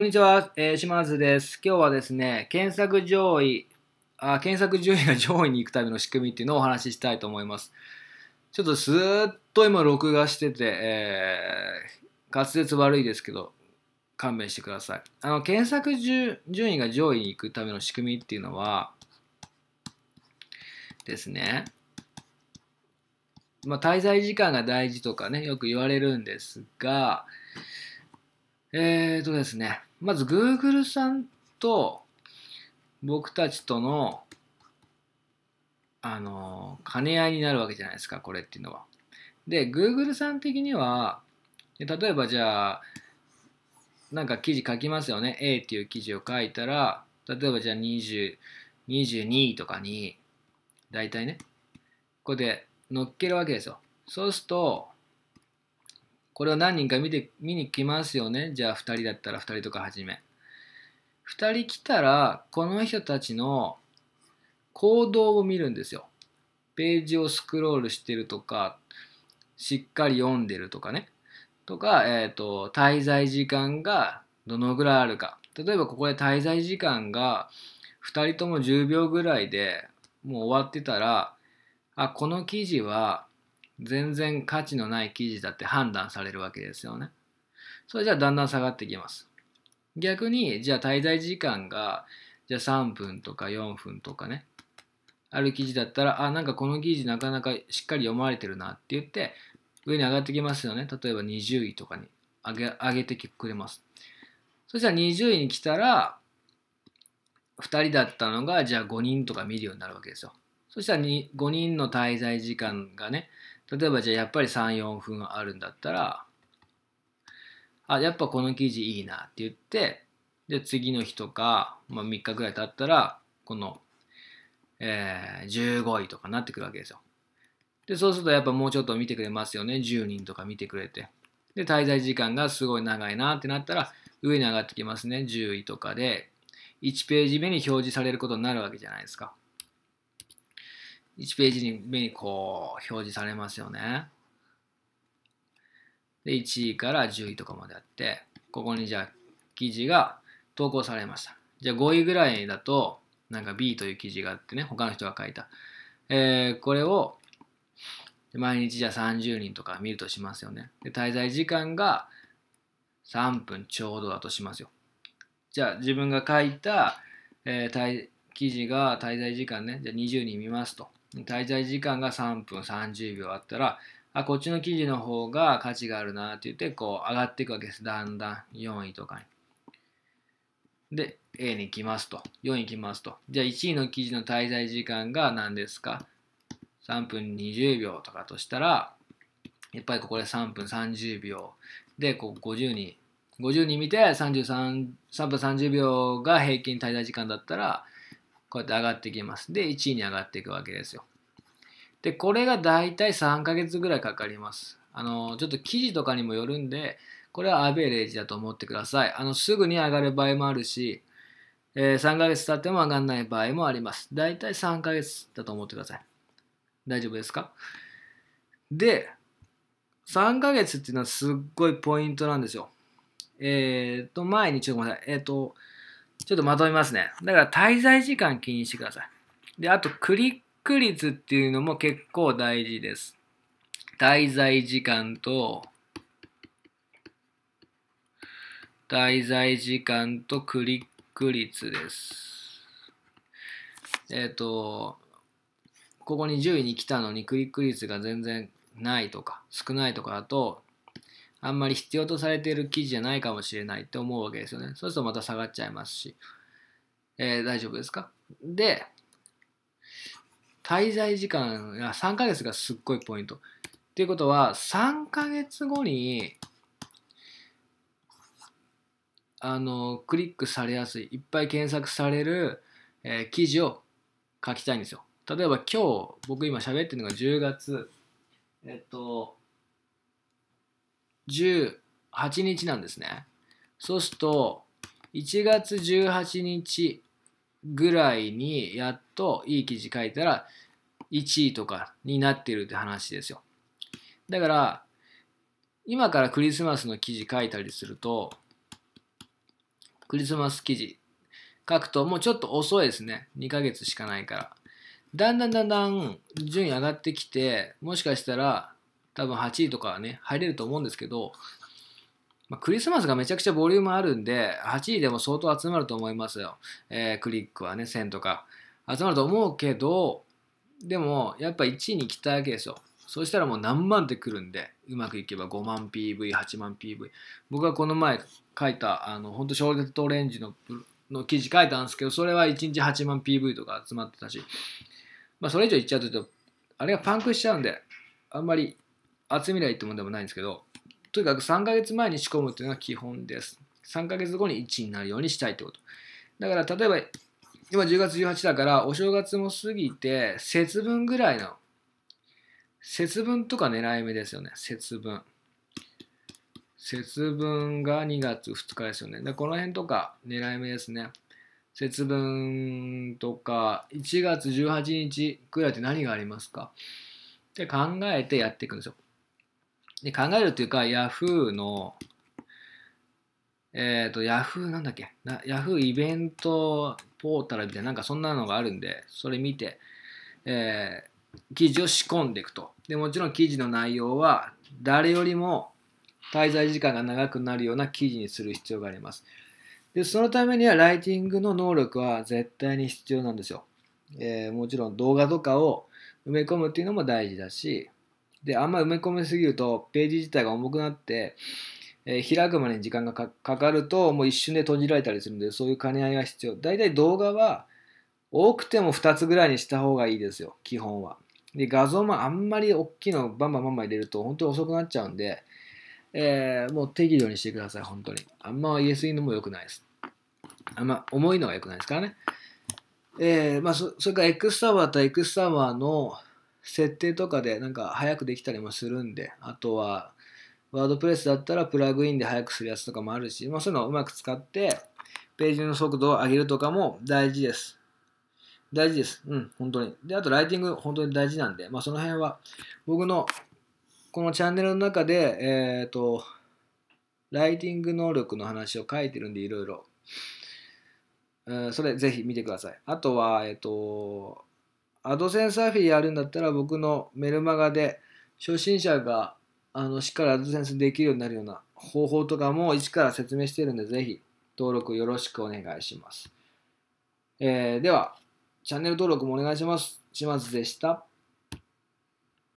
こんにちは、えー、島津です。今日はですね、検索上位あ、検索順位が上位に行くための仕組みっていうのをお話ししたいと思います。ちょっとずっと今録画してて、えー、滑舌悪いですけど、勘弁してください。あの、検索順位が上位に行くための仕組みっていうのは、ですね、まあ、滞在時間が大事とかね、よく言われるんですが、ええー、とですね、まず Google さんと僕たちとの、あの、兼ね合いになるわけじゃないですか、これっていうのは。で、Google さん的には、例えばじゃあ、なんか記事書きますよね。A っていう記事を書いたら、例えばじゃあ20、22とかに、大体ね、ここで乗っけるわけですよ。そうすると、これを何人か見て見に来ますよねじゃあ2人だったら2人とか始め2人来たらこの人たちの行動を見るんですよページをスクロールしてるとかしっかり読んでるとかねとか、えっ、ー、と滞在時間がどのぐらいあるか例えばここで滞在時間が2人とも10秒ぐらいでもう終わってたらあこの記事は全然価値のない記事だって判断されるわけですよね。それじゃあだんだん下がってきます。逆にじゃあ滞在時間がじゃあ3分とか4分とかねある記事だったらあなんかこの記事なかなかしっかり読まれてるなって言って上に上がってきますよね例えば20位とかに上げ上げてくれますそしたら20位に来たら2人だったのがじゃあ5人とか見るようになるわけですよそしたら5人の滞在時間がね例えばじゃあやっぱり34分あるんだったらあやっぱこの記事いいなって言ってで次の日とか、まあ、3日ぐらい経ったらこの、えー、15位とかなってくるわけですよでそうするとやっぱもうちょっと見てくれますよね10人とか見てくれてで滞在時間がすごい長いなってなったら上に上がってきますね10位とかで1ページ目に表示されることになるわけじゃないですか1ページに目にこう表示されますよね。で、1位から10位とかまであって、ここにじゃあ記事が投稿されました。じゃあ5位ぐらいだと、なんか B という記事があってね、他の人が書いた。えー、これを毎日じゃあ30人とか見るとしますよね。で、滞在時間が3分ちょうどだとしますよ。じゃあ自分が書いた、えー、記事が滞在時間ね、じゃあ20人見ますと。滞在時間が3分30秒あったら、あ、こっちの記事の方が価値があるなって言って、こう上がっていくわけです。だんだん4位とかに。で、A に来ますと。4位来ますと。じゃあ1位の記事の滞在時間が何ですか ?3 分20秒とかとしたら、やっぱりここで3分30秒で、こう50人。50人見て33、3分30秒が平均滞在時間だったら、こうやって上がってきます。で、1位に上がっていくわけですよ。で、これが大体3ヶ月ぐらいかかります。あの、ちょっと記事とかにもよるんで、これはアベレージだと思ってください。あの、すぐに上がる場合もあるし、えー、3ヶ月経っても上がらない場合もあります。大体3ヶ月だと思ってください。大丈夫ですかで、3ヶ月っていうのはすっごいポイントなんですよ。えっ、ー、と、前にちょっとごめんなさい。えっ、ー、と、ちょっとまとめますね。だから滞在時間気にしてください。で、あとクリック率っていうのも結構大事です。滞在時間と、滞在時間とクリック率です。えっ、ー、と、ここに10位に来たのにクリック率が全然ないとか少ないとかだとあんまり必要とされている記事じゃないかもしれないって思うわけですよね。そうするとまた下がっちゃいますし。えー、大丈夫ですかで、滞在時間が3ヶ月がすっごいポイント。っていうことは、3ヶ月後に、あの、クリックされやすい、いっぱい検索される、えー、記事を書きたいんですよ。例えば今日、僕今喋ってるのが10月、えっと、18日なんですね。そうすると、1月18日ぐらいにやっといい記事書いたら1位とかになってるって話ですよ。だから、今からクリスマスの記事書いたりすると、クリスマス記事書くともうちょっと遅いですね。2ヶ月しかないから。だんだんだんだん順位上がってきて、もしかしたら多分8位とかね、入れると思うんですけど、まあ、クリスマスがめちゃくちゃボリュームあるんで、8位でも相当集まると思いますよ。えー、クリックはね、1000とか。集まると思うけど、でも、やっぱ1位に来たわけですよ。そしたらもう何万ってくるんで、うまくいけば5万 PV、8万 PV。僕はこの前書いた、あの、ほんとショーットオレンジのの記事書いたんですけど、それは1日8万 PV とか集まってたし、まあそれ以上いっちゃうと、あれがパンクしちゃうんで、あんまり集めりゃいいってもんでもないんですけど、とにかく3ヶ月前に仕込むっていうのが基本です。3ヶ月後に1になるようにしたいってこと。だから例えば、今10月18だから、お正月も過ぎて、節分ぐらいの、節分とか狙い目ですよね、節分。節分が2月2日ですよね。で、この辺とか狙い目ですね。節分とか、1月18日くらいって何がありますかって考えてやっていくんですよ。で、考えるというか、Yahoo の、えっ、ー、と、Yahoo なんだっけな、Yahoo イベントポータルみたいな、なんかそんなのがあるんで、それ見て、えー、記事を仕込んでいくと。で、もちろん記事の内容は、誰よりも滞在時間が長くなるような記事にする必要があります。で、そのためには、ライティングの能力は絶対に必要なんですよ。えー、もちろん動画とかを埋め込むっていうのも大事だし、であんま埋め込みすぎるとページ自体が重くなって、えー、開くまでに時間がかかるともう一瞬で閉じられたりするのでそういう兼ね合いが必要大体動画は多くても2つぐらいにした方がいいですよ基本はで画像もあんまり大きいのバンバンバンバン入れると本当に遅くなっちゃうんで、えー、もう適量にしてください本当にあんま言れすぎるのも良くないですあんま重いのが良くないですからねえー、まあそ、それから X サーバーと X サーバーの、設定とかでなんか早くできたりもするんで、あとは、ワードプレスだったらプラグインで早くするやつとかもあるし、まあ、そういうのをうまく使って、ページの速度を上げるとかも大事です。大事です。うん、本当に。で、あとライティング、本当に大事なんで、まあ、その辺は、僕の、このチャンネルの中で、えっ、ー、と、ライティング能力の話を書いてるんで、いろいろ。それぜひ見てください。あとは、えっ、ー、と、アドセンサーフィーやるんだったら僕のメルマガで初心者があのしっかりアドセンスできるようになるような方法とかも一から説明してるんで、ぜひ登録よろしくお願いします。えー、では、チャンネル登録もお願いします。島津でした。